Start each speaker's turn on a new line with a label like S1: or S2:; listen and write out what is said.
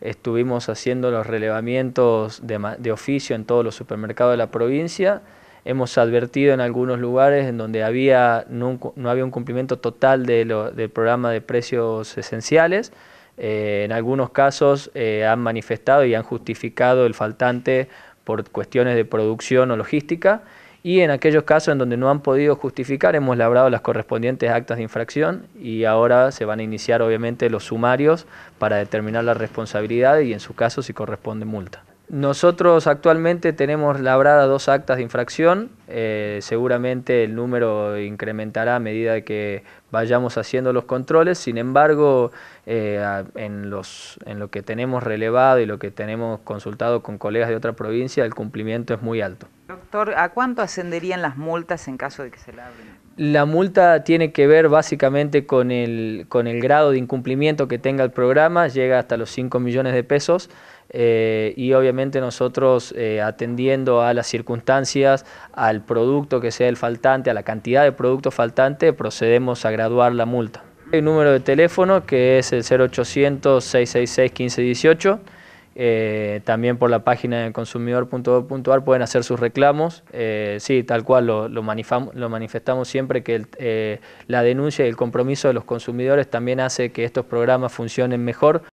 S1: estuvimos haciendo los relevamientos de, oficio en todos los supermercados de la provincia. Hemos advertido en algunos lugares en donde no, había un cumplimiento total del programa de precios esenciales. Eh, en algunos casos eh, han manifestado y han justificado el faltante por cuestiones de producción o logística y en aquellos casos en donde no han podido justificar hemos labrado las correspondientes actas de infracción y ahora se van a iniciar obviamente los sumarios para determinar la responsabilidad y en su caso si corresponde multa. Nosotros actualmente tenemos labradas dos actas de infracción, eh, seguramente el número incrementará a medida que vayamos haciendo los controles, sin embargo, eh, en, los, en lo que tenemos relevado y lo que tenemos consultado con colegas de otra provincia, el cumplimiento es muy alto.
S2: ¿a cuánto ascenderían las multas en caso de que se la abren?
S1: La multa tiene que ver básicamente con el, grado de incumplimiento que tenga el programa, llega hasta los 5 millones de pesos eh, y obviamente nosotros eh, atendiendo a las circunstancias, al producto que sea el faltante, a la cantidad de producto faltante, procedemos a graduar la multa. El número de teléfono que es el 0800 666 1518 eh, también por la página de consumidor.gov.ar pueden hacer sus reclamos. Eh, sí, tal cual, lo, lo, manifestamos siempre que eh, la denuncia y el compromiso de los consumidores también hace que estos programas funcionen mejor